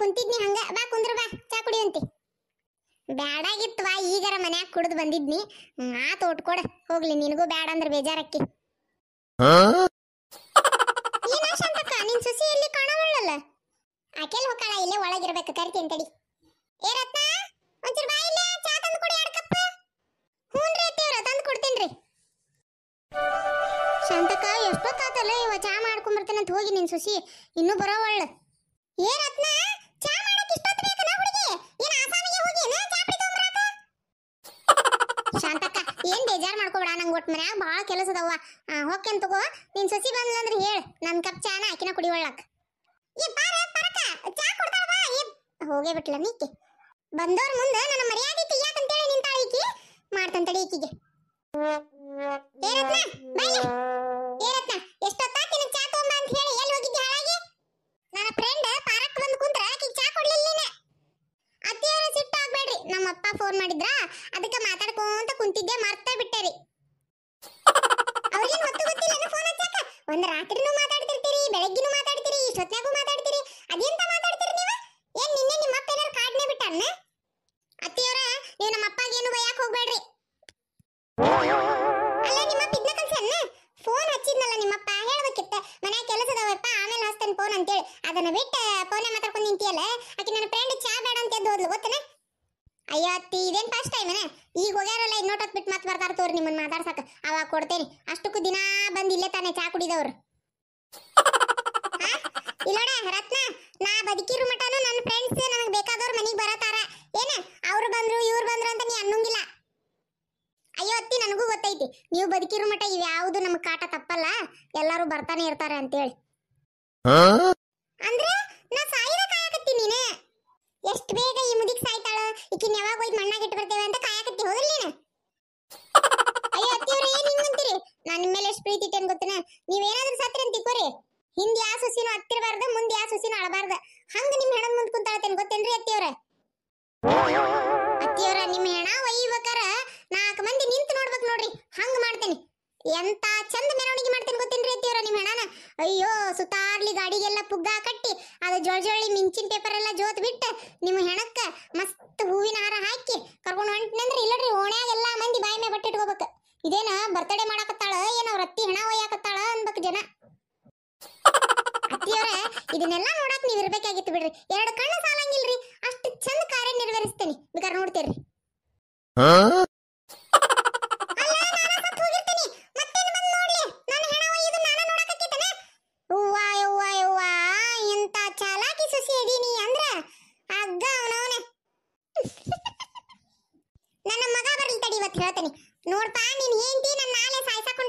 ಕುಂತಿದ್ನಿ ಹಂಗ ಬಾ ಕುಂದ್ರು ಬಾ ಚಾ ಕುಡಿಯಂತಿ ಬ್ಯಾಡಾಗಿತ್ವಾ ಈಗರ ಮನ್ಯಾಗ ಕುಡಿದು ಬಂದಿದ್ನಿ ಆ ತೋಟ್ ತೋಟ್ಕೊಡ ಹೋಗ್ಲಿ ನಿನಗೂ ಬ್ಯಾಡ ಅಂದ್ರೆ ಬೇಜಾರಕ್ಕಿ ಏನ ಶಾಂತಕ್ಕ ನಿನ್ ಸುಸಿ ಎಲ್ಲಿ ಕಾಣವಳ್ಳಲ್ಲ ಆಕೆಲ್ ಹೋಗಾಳ ಇಲ್ಲೇ ಒಳಗಿರ್ಬೇಕು ಕರಿತೀನಿ ತಡಿ ಏ ರತ್ನ ಒಂಚೂರು ಬಾ ಇಲ್ಲೇ ಚಾ ತಂದು ಕೊಡಿ ಎರಡು ಕಪ್ಪ ಹ್ಞೂನ್ರಿ ಅತ್ತೆವ್ರ ತಂದು ಕೊಡ್ತೀನಿ ಶಾಂತಕ್ಕ ಎಷ್ಟೊತ್ತಾತಲ್ಲ ಇವ ಚಾ ಮಾಡ್ಕೊಂಬರ್ತೇನೆ ಅಂತ ಹೋಗಿ ನಿನ್ ಸುಸಿ ಇನ್ನೂ ಬರೋವಳ್ಳ ಏ ರತ್ನ ಏನ್ ಆಸಾಮಿಗೆ ಹೋಗಿ ಏನ ಚಾಪಡಿ ತೊಂಬರಾಕ ಶಾಂತಕ್ಕ ಏನ್ ಬೇಜಾರ್ ಮಾಡ್ಕೋಬೇಡ ನಂಗೆ ಒಟ್ಟು ಮನ್ಯಾಗ ಭಾಳ ಕೆಲಸ ಅದಾವ ಹೋಗ್ಕೇನ್ ತಗೋ ನಿನ್ ಸಸಿ ಬಂದ್ಲ ಅಂದ್ರೆ ಹೇಳ ನನ್ ಕಪ್ ಚಾನ ಆಕಿನ ಕುಡಿಯೋಳ್ಳಕ್ ಏ ಬಾರ ಪರಕ ಚಾ ಕೊಡ್ತಾಳ ಬಾ ಏ ಹೋಗೇ ಬಿಟ್ಲ ನೀಕೆ ಬಂದವ್ರ ಮುಂದೆ ನನ್ನ ಮರ್ಯಾದೆ ತೆಗಿಯಾಕ ಅಂತೇಳಿ ನಿಂತಾಳ ಈಕಿ ಮಾಡ್ತಂತಡಿ ಈಕಿಗೆ ಏ ರತ್ನ ಬೈ ಏ ರತ್ನ ಎಷ್ಟೊತ್ತ ಫೋನ್ ಮಾಡಿದ್ರ ಅದಕ್ಕೆ ಮಾತಾಡ್ಕೊಂತ ಕುಂತಿದ್ದೆ ಮರ್ತ ಬಿಟ್ಟೆ ರೀ ಅವ್ರಿಗೇನು ಹೊತ್ತು ಗೊತ್ತಿಲ್ಲ ಏನೋ ಫೋನ್ ಹಚ್ಚಾಕ ಒಂದು ರಾತ್ರಿನೂ ಮಾತಾಡ್ತಿರ್ತೀರಿ ಬೆಳಗ್ಗಿನೂ ಮಾತಾಡ್ತೀರಿ ಇಷ್ಟೊತ್ನಾಗೂ ಮಾತಾಡ್ತೀರಿ ಅದೆಂತ ಮಾತಾಡ್ತೀರಿ ನೀವು ಏನ್ ನಿನ್ನೆ ನಿಮ್ಮ ಅಪ್ಪ ಏನಾರು ಕಾಡ್ನೆ ಬಿಟ್ಟಣ್ಣ ಅತ್ತಿಯವರ ನೀವು ನಮ್ಮ ಅಪ್ಪಗೆ ಏನು ಬಯ್ಯಾಕ ಹೋಗ್ಬೇಡ್ರಿ ಅಲ್ಲ ನಿಮ್ಮ ಅಪ್ಪ ಇದನ್ನ ಅಣ್ಣ ಫೋನ್ ಹಚ್ಚಿದ್ನಲ್ಲ ನಿಮ್ಮಪ್ಪ ಹೇಳ್ಬೇಕಿತ್ತ ಮನೆ ಕೆಲಸ ಅದಾವಪ್ಪ ಆಮೇಲೆ ಹಚ್ತಾನೆ ಫೋನ್ ಅಂತೇಳಿ ಅದನ್ನ ಬಿಟ್ಟು ಫೋನೇ ಮಾತಾಡ್ಕೊಂಡು ನಿಂತಿಯಲ್ಲ ಆಕೆ ನನ್ನ ಫ್ರೆಂಡ್ ಚಾ ಬೇಡ ಅಂತ ಎದ್ದು ಹೋದ್ಲು ಗೊತ್ತೇನೆ ಐವತ್ತು ಇದೇನು ಫಸ್ಟ್ ಟೈಮೇನೆ ಈಗ ಹೋಗ್ಯಾರಲ್ಲ ಇದು ನೋಟಕ್ ಬಿಟ್ಟು ಮತ್ತೆ ಬರ್ತಾರ ತೋರಿ ನಿಮ್ಮನ್ನ ಮಾತಾಡ್ಸಕ್ಕೆ ಅವಾಗ ಕೊಡ್ತೇನೆ ಅಷ್ಟಕ್ಕೂ ದಿನ ಬಂದು ಇಲ್ಲೇ ತಾನೇ ಚಾ ಕುಡಿದವ್ರು ಇಲ್ಲೋಡ ರತ್ನ ನಾ ಬದುಕಿರೋ ಮಟನು ನನ್ನ ಫ್ರೆಂಡ್ಸ್ ನನಗೆ ಬೇಕಾದವ್ರು ಮನೆಗೆ ಬರತಾರ ಏನ ಅವ್ರು ಬಂದ್ರು ಇವ್ರು ಬಂದ್ರು ಅಂತ ನೀ ಅನ್ನಂಗಿಲ್ಲ ಅಯ್ಯೋ ಅತ್ತಿ ನನಗೂ ಗೊತ್ತೈತಿ ನೀವು ಬದುಕಿರೋ ಮಟ ಇವ್ಯಾವುದು ನಮಗೆ ಕಾಟ ತಪ್ಪಲ್ಲ ಎಲ್ಲರೂ ಬರ್ತಾನೆ ಇರ್ತಾರೆ ಅಂತೇಳಿ ಅಂದ್ರೆ ನಾ ಸಾಯಿರ ಕಾಯಕತ್ತೀನಿ ನೀನೆ ಎಷ್ಟು ಬೇಗ ಇಕ್ಕಿನ ಯಾವಾಗ ಹೋಗಿ ಮಣ್ಣಾಗ ಇಟ್ಟು ಬರ್ತೇವೆ ಅಂತ ಕಾಯಕತ್ತಿ ಹೋದ್ರಿ ನೀನು ಅಯ್ಯೋ ಅತ್ತಿಯವ್ರೆ ಏನ್ ಹಿಂಗಂತೀರಿ ನಾನು ನಿಮ್ಮ ಮೇಲೆ ಎಷ್ಟು ಪ್ರೀತಿ ಇಟ್ಟೇನ್ ಗೊತ್ತನ ನೀವೇನಾದ್ರೂ ಸತ್ರಿ ಅಂತ ತಿಕ್ಕೋರಿ ಹಿಂದ್ ಯಾ ಸೊಸಿನೂ ಹತ್ತಿರಬಾರ್ದು ಮುಂದ್ ಯಾ ಸೊಸಿನೂ ಅಳಬಾರ್ದು ಹಂಗ ನಿಮ್ ಹೆಣ ಮುಂದ್ ಕುಂತಾಳತೇನ್ ಗೊತ್ತೇನ್ರಿ ಅತ್ತಿಯವ್ರೆ ಅತ್ತಿಯವ್ರ ನಿಮ್ಮ ಹೆಣ ಒಯ್ಯಬೇಕಾರ ನಾಲ್ಕು ಮಂದಿ ನಿಂತು ನೋಡ್ಬೇಕು ನೋಡ್ರಿ ಹಂಗ ಮಾಡ್ತೇನೆ ಎಂತ ಚಂದ ಮೆರವಣಿಗೆ ಮಾಡ್ತೇನೆ ಗೊತ್ತೇನ್ರಿ ಅತ್ತಿಯವ್ರ ನಿಮ್ಮ ಹೆಣನ ಅಯ್ಯೋ ಸುತ್ತಾರ್ಲಿ ಗಾಡಿಗೆಲ್ಲ ಪುಗ್ಗ ಕಟ್ಟಿ ಅದು ಜೋಳ ಜೋಳಿ ಮಿಂಚಿನ ಪೇಪರ್ ಎಲ್ಲ ಜೋತ್ ಬಿಟ್ಟು ನಿಮ್ಮ ಹೆಣಕ್ಕ ಮಸ್ತ್ ಮತ್ತ ಹೂವಿನ ಹಾರ ಹಾಕಿ ಕರ್ಕೊಂಡು ಹೊಂಟ್ನಂದ್ರೆ ಇಲ್ಲಡ್ರಿ ಓಣ್ಯಾಗ ಎಲ್ಲಾ ಮಂದಿ ಬಾಯಿ ಮೇಲೆ ಬಟ್ಟೆ ಇಟ್ಕೋಬೇಕು ಇದೇನ ಬರ್ತಡೇ ಮಾಡಾಕತ್ತಾಳ ಏನ ಅವ್ರ ಅತ್ತಿ ಹಣ ಒಯ್ಯಾಕತ್ತಾಳ ಅನ್ಬೇಕು ಜನ ಅತ್ತಿಯವರೇ ಇದನ್ನೆಲ್ಲ ನೋಡಕ್ ನೀವ್ ಇರ್ಬೇಕಾಗಿತ್ತು ಬಿಡ್ರಿ ಎರಡು ಕಣ್ಣು ಸಾಲಂಗಿಲ್ರಿ ಅಷ್ಟು ಚಂದ ಕಾರ್ಯ ನಿರ್ವಹಿಸ್ತೇನೆ ಬೇಕಾದ್ರೆ ನೋಡ್ತೇರಿ ಹೇಳ್ತೀನಿ ನೋಡ್ಪಾ ನೀನ್ ಹೆಂಡತಿ ನನ್ನ ನಾಳೆ ಸಾಯ್ಸಕ್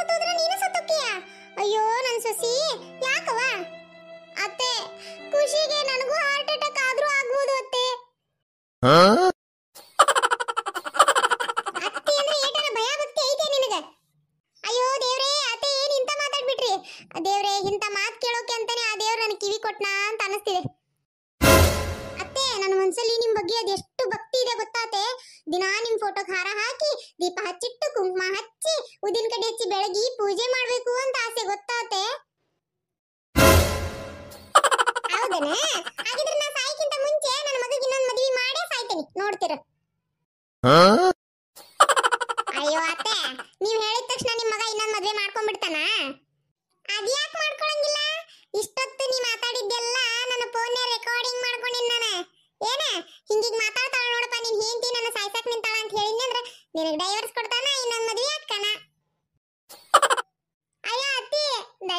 ನೀನು ಅಯ್ಯೋ ನನ್ನ ಸೊಸಿ ಯಾಕವ ಅತ್ತೆ ಖುಷಿಗೆ ನನಗೂ ಹಾರ್ಟ್ ಅಟ್ಯಾಕ್ ಆದ್ರೂ ಆಗ್ಬೋದು ಅತ್ತೆ ಅತ್ತೆ ಕಿವಿ ಕೊಟ್ನಾ ಅಂತ ಅತ್ತೆ ನನ್ನ ಮನಸಲಿ ನಿಮ್ ಬಗ್ಗೆ ಎಷ್ಟು ಭಕ್ತಿ ಇದೆ ಗೊತ್ತಾತೆ ದಿನಾ ನಿಮ್ ಫೋಟೋಗೆ ಹಾರ ಹಾಕಿ ದೀಪ ತೆಂಗಿನ ಕಡೆ ಹಚ್ಚಿ ಬೆಳಗಿ ಪೂಜೆ ಮಾಡ್ಬೇಕು ಅಂತ ಆಸೆ ಗೊತ್ತಾತೆ ಅಯ್ಯೋ ಅತ್ತೆ ನೀವು ಹೇಳಿದ ತಕ್ಷಣ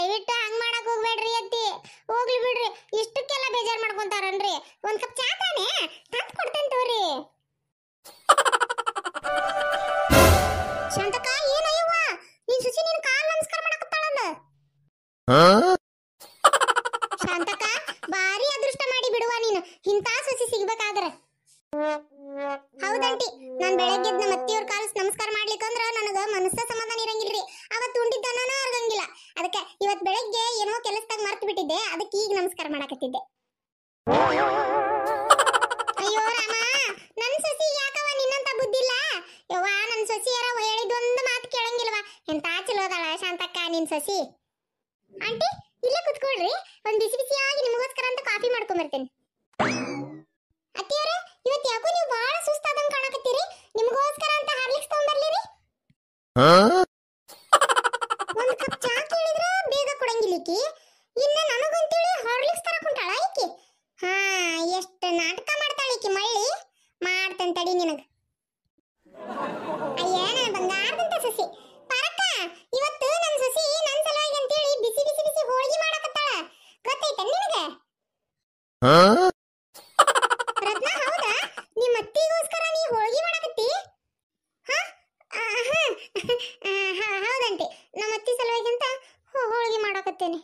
ದಯವಿಟ್ಟು ಹಂಗ್ ಮಾಡಕ್ ಹೋಗ್ಬೇಡ್ರಿ ಅತ್ತಿ ಹೋಗ್ಲಿ ಬಿಡ್ರಿ ಇಷ್ಟಕ್ಕೆಲ್ಲ ಬೇಜಾರ್ ಮಾಡ್ಕೊಂತಾರನ್ರಿ ಒಂದ್ ಕಪ್ ಚಾ ತಾನೇ ತಂದ್ ಕೊಡ್ತೇನೆ ತೋರಿ ಶಾಂತಕ ಏನಯ್ಯವ್ವ ನೀನ್ ಸುಚಿ ನಿನ್ ಕಾಲ್ ನಮಸ್ಕಾರ ಮಾಡಕತ್ತಾಳಲ್ಲ ಕೆಲಸದಾಗ ಮರ್ತು ಬಿಟ್ಟಿದ್ದೆ ಅದಕ್ಕೆ ಈಗ ನಮಸ್ಕಾರ ಮಾಡಕತ್ತಿದ್ದೆ ಅಯ್ಯೋ ರಾಮ ನನ್ನ ಸಸಿ ಯಾಕವ ನಿನ್ನಂತ ಬುದ್ಧಿ ಇಲ್ಲ ಯವ್ವ ನನ್ನ ಸಸಿ ಯಾರ ಹೇಳಿದೊಂದು ಮಾತು ಕೇಳಂಗಿಲ್ವಾ ಎಂತ ಚಲೋದಾಳ ಶಾಂತಕ್ಕ ನಿನ್ ಸಸಿ ಆಂಟಿ ಇಲ್ಲ ಕುತ್ಕೊಳ್ರಿ ಒಂದ್ ಬಿಸಿ ಬಿಸಿಯಾಗಿ ನಿಮಗೋಸ್ಕರ ಅಂತ ಕಾಫಿ ಮಾಡ್ಕೊಂಡ್ ಬರ್ತೇನೆ ಇವತ್ತು ಯಾಕೋ ನೀವು ಬಹಳ ಕಾಣಕತ್ತೀರಿ ಅಂತ ರತ್ನ ಹೌದಾ ನಿಮ್ಮ ಅತ್ತಿಗೋಸ್ಕರ ನೀ ಹೋಳಿಗೆ ಮಾಡಕತ್ತಿ ಹಾ ಹೌದಂತೆ ನಮ್ಮ ಅತ್ತಿ ಸಲುವಾಗಿ ಅಂತ ಹೋಳಿಗೆ ಮಾಡಕತ್ತೇನೆ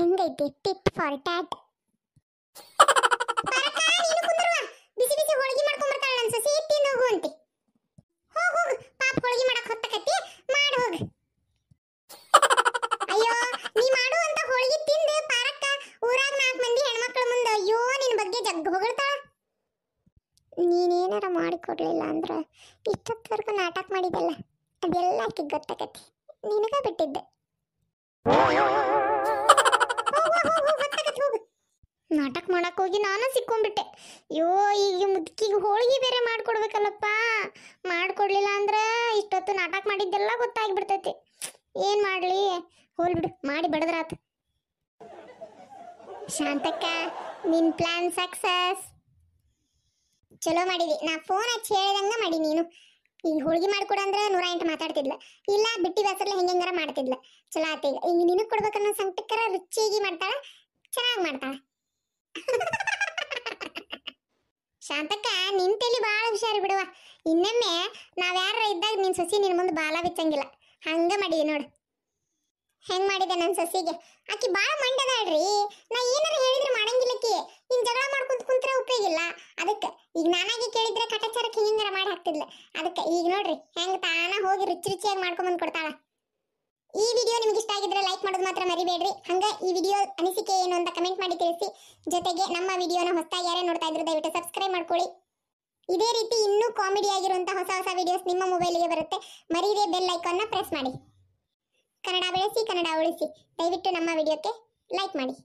ಹೆಂಗೈತಿ ಟಿಪ್ ಫಾರ್ ಟ್ಯಾಟ್ ಬಿಸಿ ಬಿಸಿ ಹೋಳಿಗೆ ಮಾಡ್ಕೊಂಡ್ ಬರ್ತಾಳೆ ನನ್ನ ಸಸಿ ತಿನ್ನು ಹೋಗು ಅಂತೆ ಹೋಗ್ ಹೋಗ್ ಪಾಪ ಹೋಳಿಗೆ ಮಾಡಕ್ ಹೊತ್ತಕತ್ತಿ ಮಾಡ್ ಹೋಗ್ ಅಯ್ಯೋ ನೀ ಮಾಡು ಕೊಡಲಿಲ್ಲ ಅಂದ್ರೆ ಇಷ್ಟೊತ್ತವರೆಗೂ ನಾಟಕ ಮಾಡಿದ್ದಲ್ಲ ಅದೆಲ್ಲ ಆಕಿಗೆ ಗೊತ್ತಾಗತ್ತೆ ನಿನಗ ಬಿಟ್ಟಿದ್ದೆ ನಾಟಕ ಮಾಡಕ್ ಹೋಗಿ ನಾನು ಸಿಕ್ಕೊಂಡ್ಬಿಟ್ಟೆ ಅಯ್ಯೋ ಈಗ ಮುದುಕಿಗೆ ಹೋಳಿಗೆ ಬೇರೆ ಮಾಡ್ಕೊಡ್ಬೇಕಲ್ಲಪ್ಪ ಮಾಡ್ಕೊಡ್ಲಿಲ್ಲ ಅಂದ್ರೆ ಇಷ್ಟೊತ್ತು ನಾಟಕ ಮಾಡಿದ್ದೆಲ್ಲ ಗೊತ್ತಾಗ್ಬಿಡ್ತೈತಿ ಏನ್ ಮಾಡ್ಲಿ ಹೋಲ್ ಬಿಡು ಮಾಡಿ ಬಡದ್ರಾತ ಶಾಂತಕ್ಕ ನಿನ್ ಪ್ಲಾನ್ ಸಕ್ಸಸ್ ಚಲೋ ಮಾಡಿದಿ ನಾ ಫೋನ್ ಹಚ್ಚಿ ಹೇಳಿದಂಗ ಮಾಡಿ ನೀನು ಈಗ ಹೋಳಿಗೆ ಮಾಡ್ಕೊಡು ಅಂದ್ರೆ ನೂರ ಎಂಟು ಮಾತಾಡ್ತಿದ್ಲ ಇಲ್ಲ ಬಿಟ್ಟಿ ಹೆಂಗೆ ಹೆಂಗಂಗಾರ ಮಾಡ್ತಿದ್ಲ ಚಲೋ ಆತ ಈಗ ಈಗ ನಿನಗೆ ಕೊಡ್ಬೇಕನ್ನೋ ಸಂಕಟಕ್ಕರ ರುಚಿಯಾಗಿ ಮಾಡ್ತಾಳ ಚೆನ್ನಾಗಿ ಮಾಡ್ತಾಳ ಶಾಂತಕ್ಕ ನಿನ್ ತಲೆ ಬಾಳ ಹುಷಾರು ಬಿಡುವ ಇನ್ನೊಮ್ಮೆ ನಾವ್ ಯಾರ ಇದ್ದಾಗ ನಿನ್ ಸಸಿ ನಿನ್ ಮುಂದೆ ಬಾಲ ಬಿಚ್ಚಂಗಿಲ್ಲ ಹಂಗ ಮಾಡಿದಿ ನೋಡು ಹೆಂಗ್ ಮಾಡಿದೆ ನನ್ನ ಸಸಿಗೆ ಆಕಿ ಭಾಳ ಮಂಡದಾಳ್ರಿ ನಾ ಅದಕ್ಕೆ ಈಗ ನೋಡ್ರಿ ಹೆಂಗ್ ತಾನ ಹೋಗಿ ರುಚಿ ರುಚಿಯಾಗಿ ಮಾಡ್ಕೊಂಡ್ ಬಂದ್ ಕೊಡ್ತಾಳ ಈ ವಿಡಿಯೋ ನಿಮ್ಗೆ ಇಷ್ಟ ಆಗಿದ್ರೆ ಲೈಕ್ ಮಾಡೋದು ಮಾತ್ರ ಮರಿಬೇಡ್ರಿ ಹಂಗ ಈ ವಿಡಿಯೋ ಅನಿಸಿಕೆ ಏನು ಅಂತ ಕಮೆಂಟ್ ಮಾಡಿ ತಿಳಿಸಿ ಜೊತೆಗೆ ನಮ್ಮ ವಿಡಿಯೋನ ಹೊಸದಾಗಿ ಯಾರೇ ನೋಡ್ತಾ ಇದ್ರು ದಯವಿಟ್ಟು ಸಬ್ಸ್ಕ್ರೈಬ್ ಮಾಡ್ಕೊಳ್ಳಿ ಇದೇ ರೀತಿ ಇನ್ನೂ ಕಾಮಿಡಿ ಆಗಿರುವಂತಹ ಹೊಸ ಹೊಸ ವಿಡಿಯೋಸ್ ನಿಮ್ಮ ಗೆ ಬರುತ್ತೆ ಮರೀದೇ ಬೆಲ್ ನ ಪ್ರೆಸ್ ಮಾಡಿ ಕನ್ನಡ ಬೆಳೆಸಿ ಕನ್ನಡ ಉಳಿಸಿ ದಯವಿಟ್ಟು ನಮ್ಮ ವಿಡಿಯೋಕ್ಕೆ ಲೈಕ್ ಮಾಡಿ